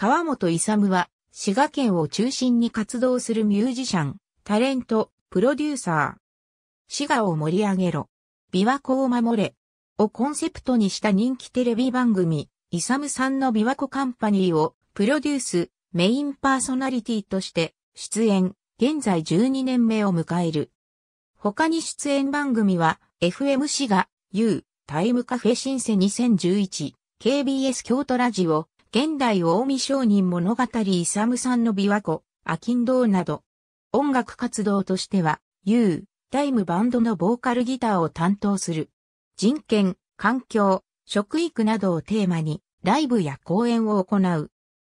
川本勇は、滋賀県を中心に活動するミュージシャン、タレント、プロデューサー。滋賀を盛り上げろ。琵琶湖を守れ。をコンセプトにした人気テレビ番組、勇ムさんの琵琶湖カンパニーをプロデュース、メインパーソナリティとして出演、現在12年目を迎える。他に出演番組は、FM 滋賀、U、タイムカフェシンセ2011、KBS 京都ラジオ、現代大見商人物語イサムさんの琵琶湖、アキンドーなど、音楽活動としては、U、タイムバンドのボーカルギターを担当する。人権、環境、食育などをテーマに、ライブや公演を行う。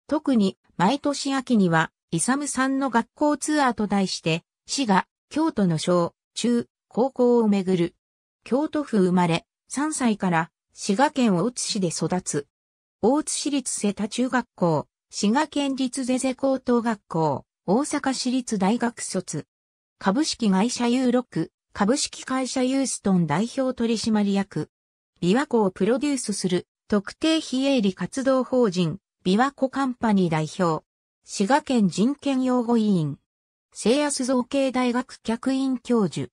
特に、毎年秋には、イサムさんの学校ツアーと題して、市が、京都の小、中、高校を巡る。京都府生まれ、3歳から、滋賀県大津市で育つ。大津市立瀬田中学校、滋賀県立ゼゼ高等学校、大阪市立大学卒。株式会社ユーロック、株式会社ユーストン代表取締役。琵琶湖をプロデュースする特定非営利活動法人、琵琶湖カンパニー代表。滋賀県人権擁護委員。聖安造形大学客員教授。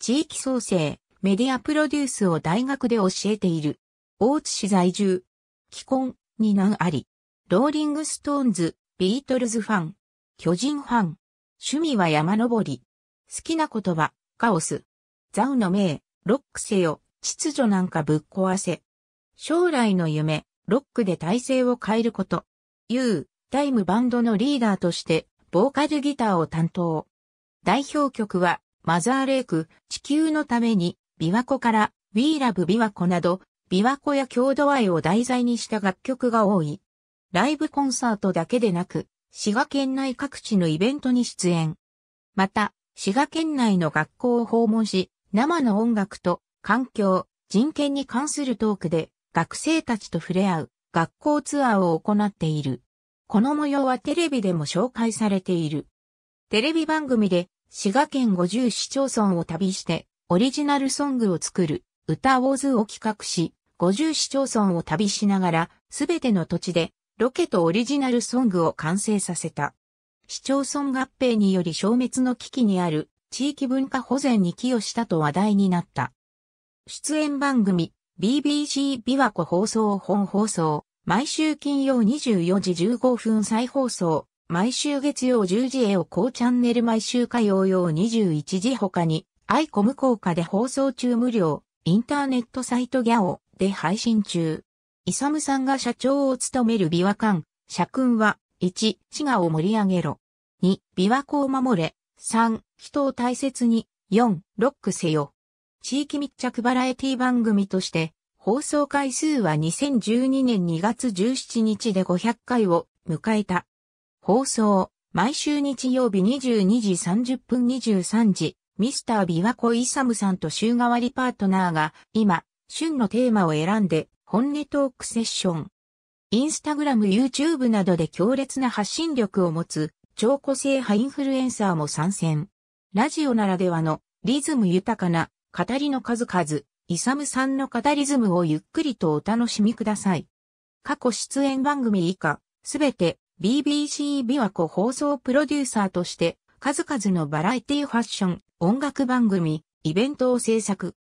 地域創生、メディアプロデュースを大学で教えている。大津市在住、既婚、に難あり。ローリングストーンズ、ビートルズファン、巨人ファン。趣味は山登り。好きな言葉、カオス。ザウの名、ロックせよ、秩序なんかぶっ壊せ。将来の夢、ロックで体制を変えること。U、タイムバンドのリーダーとして、ボーカルギターを担当。代表曲は、マザーレイク、地球のために、琵琶湖から、ウィーラブビ琵琶湖など、琵琶湖や郷土愛を題材にした楽曲が多い。ライブコンサートだけでなく、滋賀県内各地のイベントに出演。また、滋賀県内の学校を訪問し、生の音楽と環境、人権に関するトークで学生たちと触れ合う学校ツアーを行っている。この模様はテレビでも紹介されている。テレビ番組で滋賀県50市町村を旅してオリジナルソングを作る歌ウォーズを企画し、50市町村を旅しながら、すべての土地で、ロケとオリジナルソングを完成させた。市町村合併により消滅の危機にある地域文化保全に寄与したと話題になった。出演番組 BBC 琵琶湖放送本放送、毎週金曜24時15分再放送、毎週月曜10時へを高チャンネル毎週火曜曜21時他に、アイコム効果で放送中無料。インターネットサイトギャオで配信中。イサムさんが社長を務める琵琶館、社訓は、1、滋賀を盛り上げろ。2、琵琶子を守れ。3、人を大切に。4、ロックせよ。地域密着バラエティ番組として、放送回数は2012年2月17日で500回を迎えた。放送、毎週日曜日22時30分23時、ミスター琵琶湖ムさんと週替わりパートナーが今、旬のテーマを選んで本音トークセッション。インスタグラム、YouTube などで強烈な発信力を持つ超個性派インフルエンサーも参戦。ラジオならではのリズム豊かな語りの数々、イサムさんの語りズムをゆっくりとお楽しみください。過去出演番組以下、すべて BBC 琵琶湖放送プロデューサーとして数々のバラエティファッション、音楽番組、イベントを制作。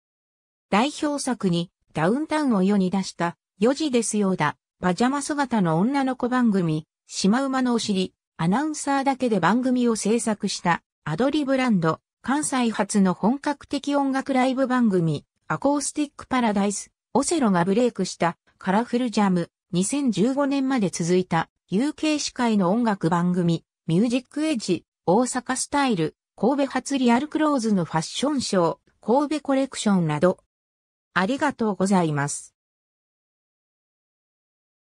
代表作にダウンタウンを世に出した4時ですようだ、パジャマ姿の女の子番組、シマウマのお尻、アナウンサーだけで番組を制作したアドリブランド、関西発の本格的音楽ライブ番組、アコースティックパラダイス、オセロがブレイクしたカラフルジャム、2015年まで続いた UK 司会の音楽番組、ミュージックエッジ、大阪スタイル、神戸初リアルクローズのファッションショー、神戸コレクションなど。ありがとうございます。